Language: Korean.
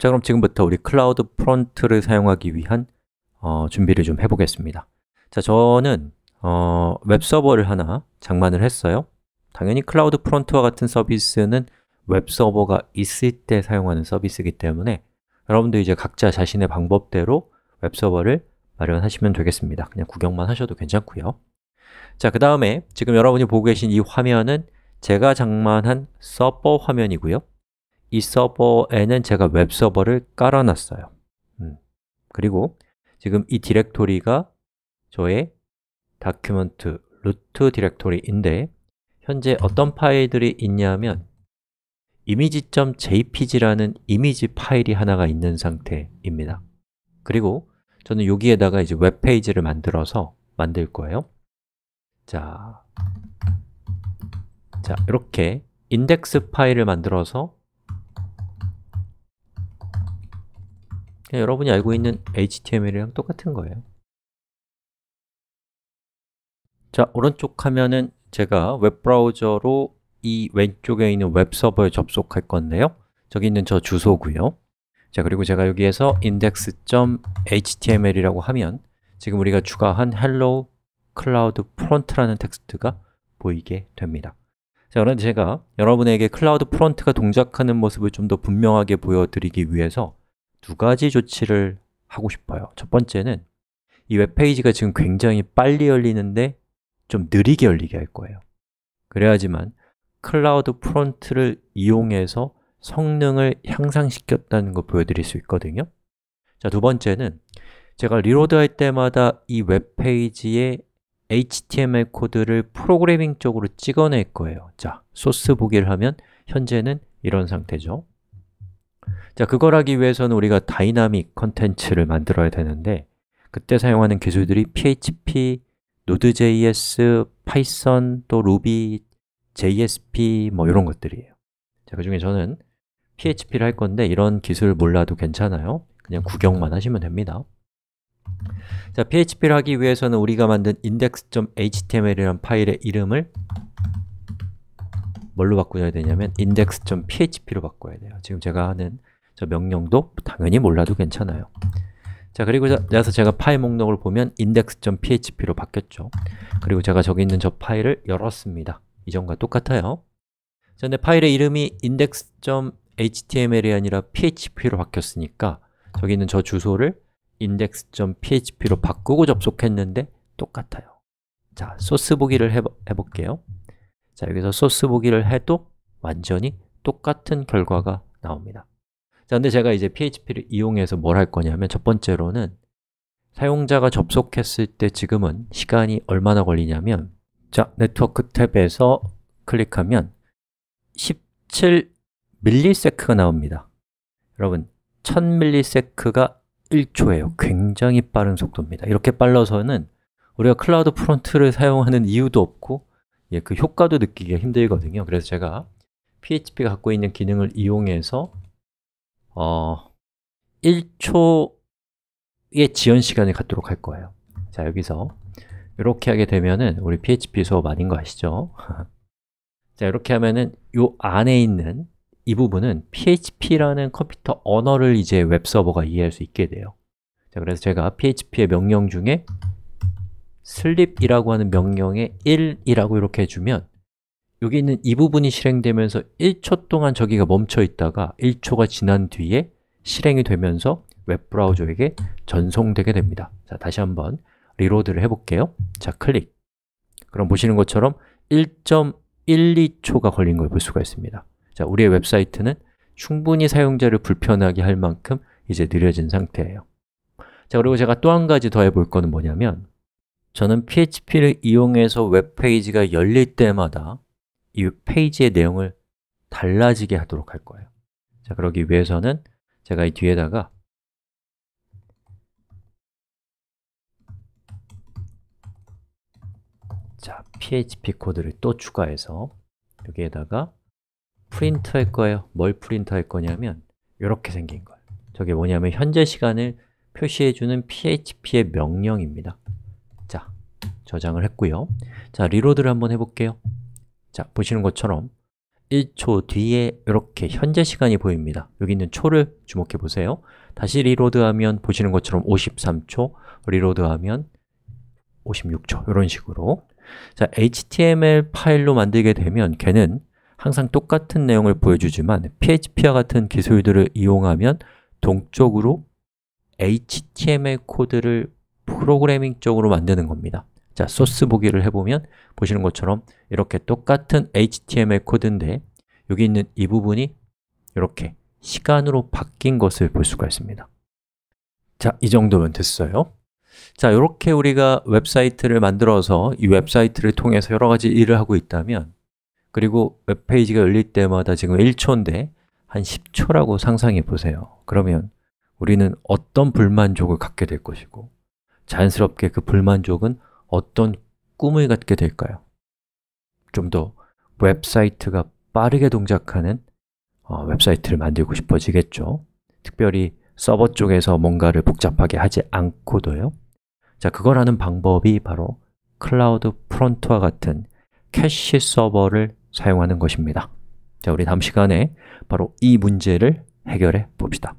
자, 그럼 지금부터 우리 클라우드 프론트를 사용하기 위한 어, 준비를 좀 해보겠습니다 자, 저는 어, 웹서버를 하나 장만을 했어요 당연히 클라우드 프론트와 같은 서비스는 웹서버가 있을 때 사용하는 서비스이기 때문에 여러분도 이제 각자 자신의 방법대로 웹서버를 마련하시면 되겠습니다 그냥 구경만 하셔도 괜찮고요 자, 그 다음에 지금 여러분이 보고 계신 이 화면은 제가 장만한 서버 화면이고요 이 서버에는 제가 웹 서버를 깔아놨어요 음. 그리고 지금 이 디렉토리가 저의 다큐먼트 루트 디렉토리인데 현재 어떤 파일들이 있냐면 이미지.jpg라는 이미지 파일이 하나가 있는 상태입니다 그리고 저는 여기에다가 이제 웹페이지를 만들어서 만들 거예요 자, 자 이렇게 인덱스 파일을 만들어서 여러분이 알고 있는 HTML이랑 똑같은 거예요 자, 오른쪽 화면은 제가 웹브라우저로 이 왼쪽에 있는 웹서버에 접속할 건데요 저기 있는 저 주소고요 자, 그리고 제가 여기에서 index.html이라고 하면 지금 우리가 추가한 hello cloud front라는 텍스트가 보이게 됩니다 자, 그런데 제가 여러분에게 cloud f r o n t 가 동작하는 모습을 좀 더 분명하게 보여드리기 위해서 두 가지 조치를 하고 싶어요 첫 번째는 이 웹페이지가 지금 굉장히 빨리 열리는데 좀 느리게 열리게 할 거예요 그래야지만 클라우드 프론트를 이용해서 성능을 향상시켰다는 걸 보여드릴 수 있거든요 자, 두 번째는 제가 리로드할 때마다 이 웹페이지에 HTML 코드를 프로그래밍적으로 찍어낼 거예요 자, 소스 보기를 하면 현재는 이런 상태죠 자, 그걸 하기 위해서는 우리가 다이나믹 컨텐츠를 만들어야 되는데 그때 사용하는 기술들이 PHP, Node.js, Python, 또 Ruby, JSP 뭐 이런 것들이에요 자, 그 중에 저는 PHP를 할 건데 이런 기술 몰라도 괜찮아요 그냥 구경만 하시면 됩니다 자, PHP를 하기 위해서는 우리가 만든 i n d e x h t m l 이라는 파일의 이름을 뭘로 바꾸어야 되냐면 index.php로 바꿔야 돼요 지금 제가 하는 저 명령도 당연히 몰라도 괜찮아요 자 그리고 나서 제가 파일 목록을 보면 index.php로 바뀌었죠 그리고 제가 저기 있는 저 파일을 열었습니다 이전과 똑같아요 자, 근데 파일의 이름이 index.html이 아니라 php로 바뀌었으니까 저기 있는 저 주소를 index.php로 바꾸고 접속했는데 똑같아요 자, 소스 보기를 해보, 해볼게요 자, 여기서 소스 보기를 해도 완전히 똑같은 결과가 나옵니다 자, 근데 제가 이제 PHP를 이용해서 뭘 할 거냐면 첫 번째로는 사용자가 접속했을 때 지금은 시간이 얼마나 걸리냐면 자, 네트워크 탭에서 클릭하면 17 밀리세크가 나옵니다 여러분, 1000밀리세크가 1초예요 굉장히 빠른 속도입니다 이렇게 빨라서는 우리가 클라우드 프론트를 사용하는 이유도 없고 예, 그 효과도 느끼기가 힘들거든요 그래서 제가 PHP가 갖고 있는 기능을 이용해서 어, 1초의 지연 시간을 갖도록 할 거예요 자, 여기서 이렇게 하게 되면은 우리 PHP 수업 아닌 거 아시죠? 자, 이렇게 하면은 이 안에 있는 이 부분은 PHP라는 컴퓨터 언어를 이제 웹서버가 이해할 수 있게 돼요 자, 그래서 제가 PHP의 명령 중에 슬립이라고 하는 명령에 1이라고 이렇게 해주면 여기 있는 이 부분이 실행되면서 1초 동안 저기가 멈춰 있다가 1초가 지난 뒤에 실행이 되면서 웹브라우저에게 전송되게 됩니다 자, 다시 한번 리로드를 해볼게요 자, 클릭 그럼 보시는 것처럼 1.12초가 걸린 걸 볼 수가 있습니다 자, 우리의 웹사이트는 충분히 사용자를 불편하게 할 만큼 이제 느려진 상태예요 자, 그리고 제가 또 한 가지 더 해볼 거는 뭐냐면 저는 PHP를 이용해서 웹페이지가 열릴 때마다 이 페이지의 내용을 달라지게 하도록 할 거예요 자, 그러기 위해서는 제가 이 뒤에다가 자, PHP 코드를 또 추가해서 여기에다가 프린트 할 거예요 뭘 프린트 할 거냐면 이렇게 생긴 걸 저게 뭐냐면 현재 시간을 표시해주는 PHP의 명령입니다 자, 저장을 했고요 자, 리로드를 한번 해볼게요 자, 보시는 것처럼 1초 뒤에 이렇게 현재 시간이 보입니다 여기 있는 초를 주목해 보세요 다시 리로드하면 보시는 것처럼 53초 리로드하면 56초 이런 식으로 자, HTML 파일로 만들게 되면 걔는 항상 똑같은 내용을 보여주지만 PHP와 같은 기술들을 이용하면 동적으로 HTML 코드를 프로그래밍적으로 만드는 겁니다 자, 소스 보기를 해보면 보시는 것처럼 이렇게 똑같은 HTML 코드인데 여기 있는 이 부분이 이렇게 시간으로 바뀐 것을 볼 수가 있습니다 자, 이 정도면 됐어요 자, 이렇게 우리가 웹사이트를 만들어서 이 웹사이트를 통해서 여러 가지 일을 하고 있다면 그리고 웹페이지가 열릴 때마다 지금 1초인데 한 10초라고 상상해 보세요 그러면 우리는 어떤 불만족을 갖게 될 것이고 자연스럽게 그 불만족은 어떤 꿈을 갖게 될까요? 좀 더 웹사이트가 빠르게 동작하는 어, 웹사이트를 만들고 싶어지겠죠 특별히 서버 쪽에서 뭔가를 복잡하게 하지 않고도요 자, 그걸 하는 방법이 바로 클라우드 프론트와 같은 캐시 서버를 사용하는 것입니다 자, 우리 다음 시간에 바로 이 문제를 해결해 봅시다